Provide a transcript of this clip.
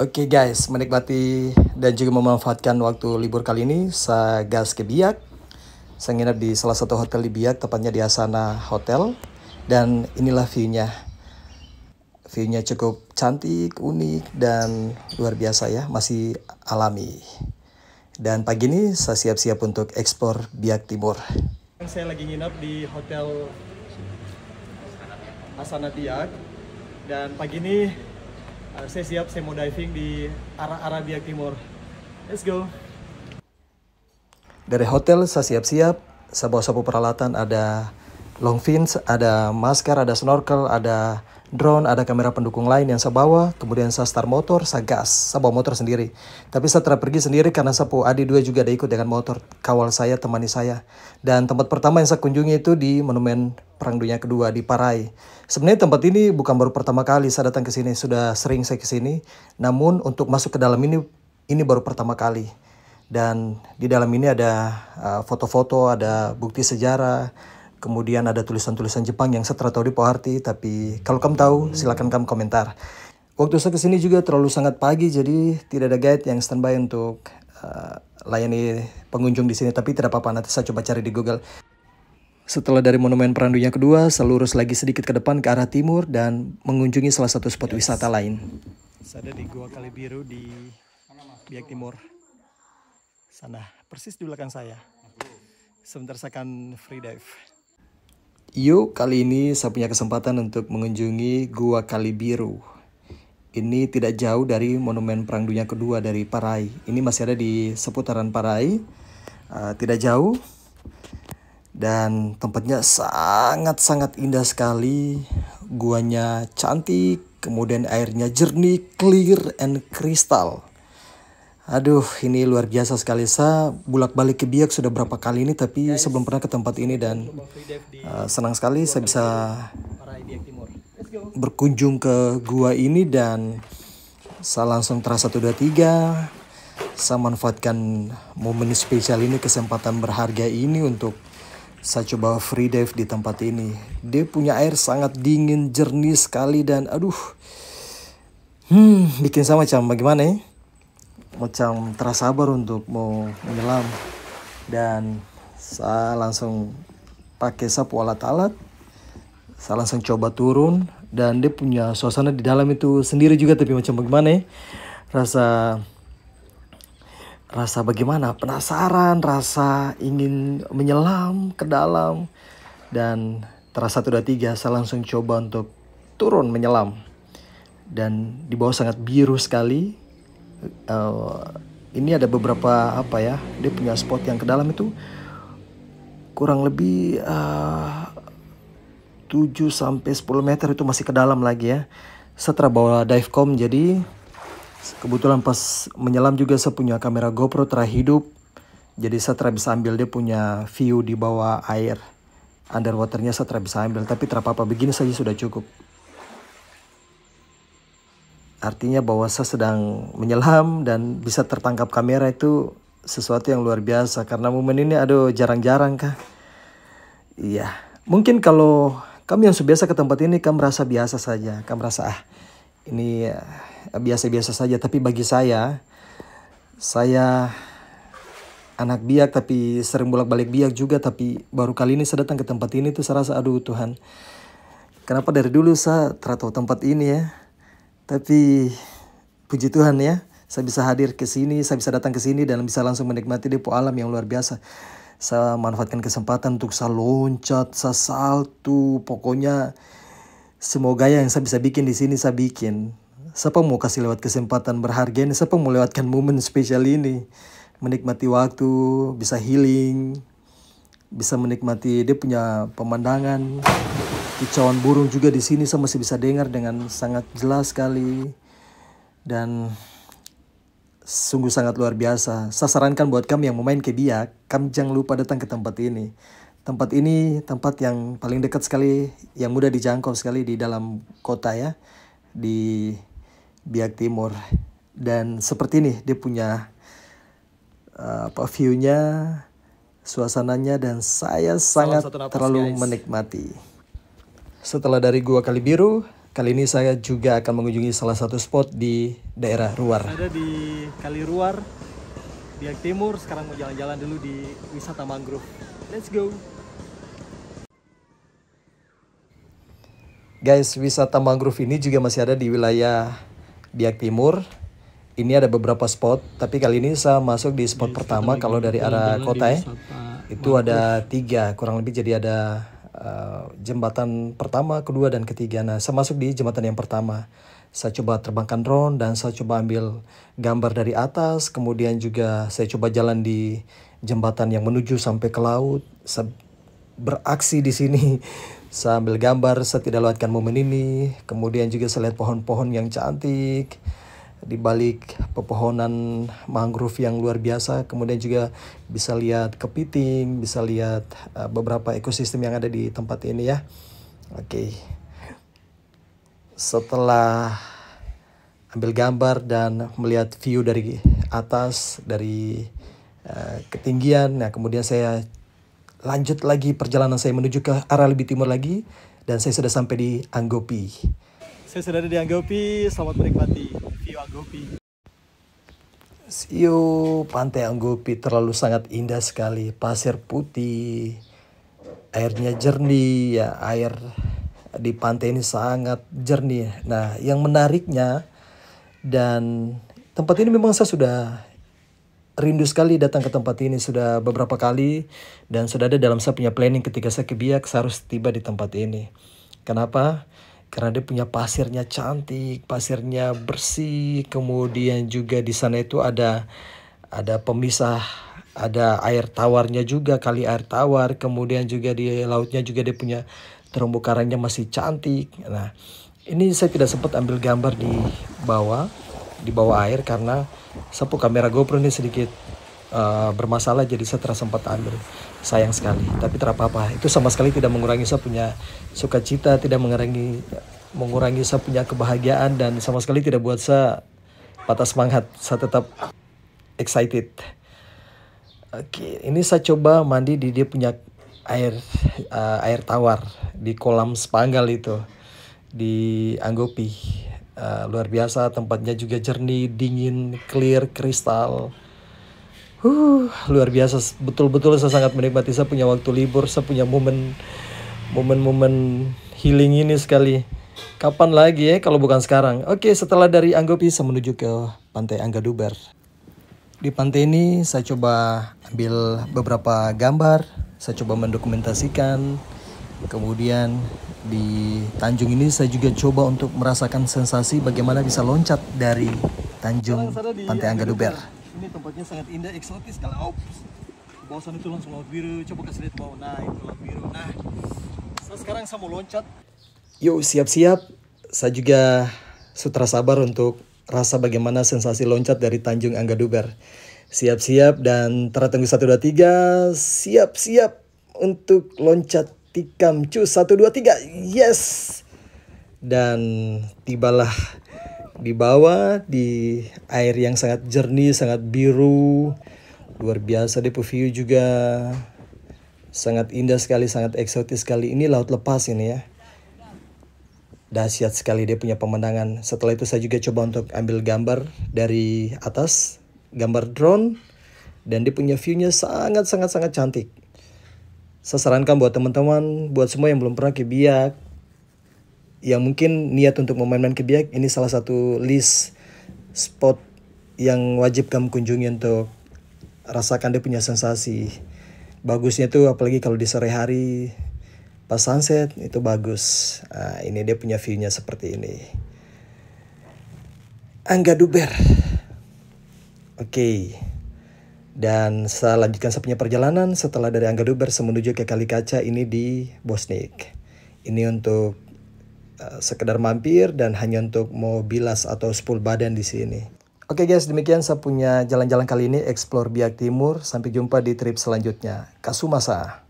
Oke okay guys, menikmati dan juga memanfaatkan waktu libur kali ini, saya gas ke Biak. Saya nginep di salah satu hotel di Biak, tepatnya di Asana Hotel. Dan inilah view-nya. View-nya cukup cantik, unik, dan luar biasa ya, masih alami. Dan pagi ini saya siap-siap untuk ekspor Biak Timur. Saya lagi nginep di hotel Asana Biak. Dan pagi ini Eh, saya siap saya mau diving di arah Arabia Timur let's go dari hotel saya siap-siap saya bawa sapu peralatan ada long fins ada masker ada snorkel ada drone, ada kamera pendukung lain yang saya bawa, kemudian saya start motor, saya gas, saya bawa motor sendiri. Tapi saya tidak pergi sendiri karena sapu adi dua juga ada ikut dengan motor, kawal saya, temani saya. Dan tempat pertama yang saya kunjungi itu di Monumen Perang Dunia Kedua di Parai. Sebenarnya tempat ini bukan baru pertama kali saya datang ke sini, sudah sering saya ke sini. Namun untuk masuk ke dalam ini ini baru pertama kali. Dan di dalam ini ada eh, foto-foto, uh, ada bukti sejarah, kemudian ada tulisan-tulisan Jepang yang saya tahu di Poharti, tapi kalau kamu tahu silakan kamu komentar. Waktu saya kesini juga terlalu sangat pagi, jadi tidak ada guide yang standby untuk uh, layani pengunjung di sini. Tapi tidak apa-apa, nanti saya coba cari di Google. Setelah dari Monumen Perang Dunia kedua, selurus lagi sedikit ke depan ke arah timur dan mengunjungi salah satu spot yes. wisata lain. Saya ada di Gua Kali Biru di Biak Timur. Sana, persis di belakang saya. Sebentar saya akan free dive. Yuk, kali ini saya punya kesempatan untuk mengunjungi Gua Kali Biru. Ini tidak jauh dari Monumen Perang Dunia Kedua dari Parai. Ini masih ada di seputaran Parai. Uh, tidak jauh, dan tempatnya sangat-sangat indah sekali. Guanya cantik, kemudian airnya jernih, clear and kristal. Aduh, ini luar biasa sekali. Saya bulat balik ke Biak sudah berapa kali ini, tapi Guys, sebelum pernah ke tempat ini dan uh, senang sekali saya bisa berkunjung ke gua ini dan saya langsung terasa 123. Saya manfaatkan momen spesial ini, kesempatan berharga ini untuk saya coba free dive di tempat ini. Dia punya air sangat dingin, jernih sekali dan aduh. Hmm, bikin sama macam bagaimana ya? Macam terasa sabar untuk mau menyelam. Dan saya langsung pakai sapu alat-alat. Saya langsung coba turun dan dia punya suasana di dalam itu sendiri juga tapi macam bagaimana ya? Rasa rasa bagaimana penasaran rasa ingin menyelam ke dalam dan terasa satu dua tiga saya langsung coba untuk turun menyelam dan di bawah sangat biru sekali uh, ini ada beberapa apa ya dia punya spot yang ke dalam itu kurang lebih eh, uh, 7 sampai 10 meter itu masih ke dalam lagi ya setelah bawa divecom jadi Kebetulan pas menyelam juga saya punya kamera GoPro terhidup. Jadi saya bisa ambil dia punya view di bawah air. Underwaternya saya bisa ambil. Tapi terapa-apa begini saja sudah cukup. Artinya bahwa saya sedang menyelam dan bisa tertangkap kamera itu sesuatu yang luar biasa. Karena momen ini aduh jarang-jarang kah. Iya. Mungkin kalau kamu yang sudah biasa ke tempat ini, kamu merasa biasa saja. Kamu merasa ah ini eh, biasa-biasa saja tapi bagi saya saya anak biak tapi sering bolak-balik biak juga tapi baru kali ini saya datang ke tempat ini tuh saya rasa aduh Tuhan kenapa dari dulu saya teratau tempat ini ya tapi puji Tuhan ya saya bisa hadir ke sini saya bisa datang ke sini dan bisa langsung menikmati depo alam yang luar biasa saya manfaatkan kesempatan untuk saya loncat saya salto pokoknya Semoga yang saya bisa bikin di sini saya bikin. Siapa mau kasih lewat kesempatan berharga ini, siapa mau lewatkan momen spesial ini. Menikmati waktu, bisa healing, bisa menikmati dia punya pemandangan. Kicauan burung juga di sini saya masih bisa dengar dengan sangat jelas sekali. Dan sungguh sangat luar biasa. Saya sarankan buat kamu yang mau main ke Biak, kamu jangan lupa datang ke tempat ini. Tempat ini tempat yang paling dekat sekali, yang mudah dijangkau sekali di dalam kota ya, di Biak Timur. Dan seperti ini dia punya uh, view-nya, suasananya dan saya sangat terlalu guys. menikmati. Setelah dari Gua Kali Biru, kali ini saya juga akan mengunjungi salah satu spot di daerah Ruar. Ada di Kali Ruar, Biak Timur. Sekarang mau jalan-jalan dulu di wisata mangrove. Let's go! Guys, wisata mangrove ini juga masih ada di wilayah Biak Timur. Ini ada beberapa spot, tapi kali ini saya masuk di spot iya, pertama kalau dari arah kota ya. Itu ada tiga, kurang lebih jadi ada uh, jembatan pertama, kedua, dan ketiga. Nah, saya masuk di jembatan yang pertama. Saya coba terbangkan drone dan saya coba ambil gambar dari atas. Kemudian juga saya coba jalan di jembatan yang menuju sampai ke laut. Saya beraksi di sini Sambil gambar saya tidak lewatkan momen ini. Kemudian juga saya lihat pohon-pohon yang cantik di balik pepohonan mangrove yang luar biasa. Kemudian juga bisa lihat kepiting, bisa lihat eh, beberapa ekosistem yang ada di tempat ini ya. Oke. Okay. Setelah ambil gambar dan melihat view dari atas dari uh, ketinggian, nah kemudian saya lanjut lagi perjalanan saya menuju ke arah lebih timur lagi dan saya sudah sampai di Anggopi. Saya sudah ada di Anggopi, selamat menikmati view Anggopi. Siu, pantai Anggopi terlalu sangat indah sekali, pasir putih, airnya jernih ya, air di pantai ini sangat jernih. Nah, yang menariknya dan tempat ini memang saya sudah rindu sekali datang ke tempat ini sudah beberapa kali dan sudah ada dalam saya punya planning ketika saya ke Biak saya harus tiba di tempat ini. Kenapa? Karena dia punya pasirnya cantik, pasirnya bersih, kemudian juga di sana itu ada ada pemisah ada air tawarnya juga kali air tawar kemudian juga di lautnya juga dia punya terumbu karangnya masih cantik nah ini saya tidak sempat ambil gambar di bawah di bawah air karena sapu kamera GoPro ini sedikit uh, bermasalah jadi saya terasa sempat ambil sayang sekali tapi tidak apa-apa itu sama sekali tidak mengurangi saya punya sukacita tidak mengurangi mengurangi saya punya kebahagiaan dan sama sekali tidak buat saya patah semangat saya tetap excited Oke, ini saya coba mandi di dia punya air uh, air tawar di kolam spanggal itu di Anggopi. Eh, luar biasa tempatnya juga jernih dingin clear kristal uh, luar biasa betul-betul saya sangat menikmati saya punya waktu libur saya punya momen momen-momen healing ini sekali kapan lagi ya kalau bukan sekarang oke setelah dari Anggopi saya menuju ke pantai Angga Duber di pantai ini saya coba ambil beberapa gambar saya coba mendokumentasikan Kemudian di Tanjung ini saya juga coba untuk merasakan sensasi bagaimana bisa loncat dari Tanjung Pantai Angga Duber. Ini tempatnya sangat indah, eksotis kalau ops. Bawah sana itu langsung laut biru, coba kasih lihat bawah. Nah, itu laut biru. Nah, saya sekarang saya mau loncat. Yuk, siap-siap. Saya juga sutra sabar untuk rasa bagaimana sensasi loncat dari Tanjung Angga Duber. Siap-siap dan teratunggu 1, 2, 3. Siap-siap untuk loncat tikam cu 1 2 3 yes dan tibalah di bawah di air yang sangat jernih sangat biru luar biasa deh view juga sangat indah sekali sangat eksotis sekali ini laut lepas ini ya dahsyat sekali dia punya pemandangan setelah itu saya juga coba untuk ambil gambar dari atas gambar drone dan dia punya view nya sangat sangat sangat cantik saya sarankan buat teman-teman, buat semua yang belum pernah ke biak, yang mungkin niat untuk memain-main ke biak, ini salah satu list spot yang wajib kamu kunjungi untuk rasakan dia punya sensasi. Bagusnya tuh apalagi kalau di sore hari, pas sunset itu bagus. Nah, ini dia punya view-nya seperti ini. Angga Duber. Oke. Okay. Dan saya lanjutkan saya punya perjalanan setelah dari Angga Duber menuju ke Kali Kaca ini di Bosnik. Ini untuk uh, sekedar mampir dan hanya untuk mau bilas atau spool badan di sini. Oke okay guys, demikian saya punya jalan-jalan kali ini explore Biak Timur. Sampai jumpa di trip selanjutnya. Kasumasa.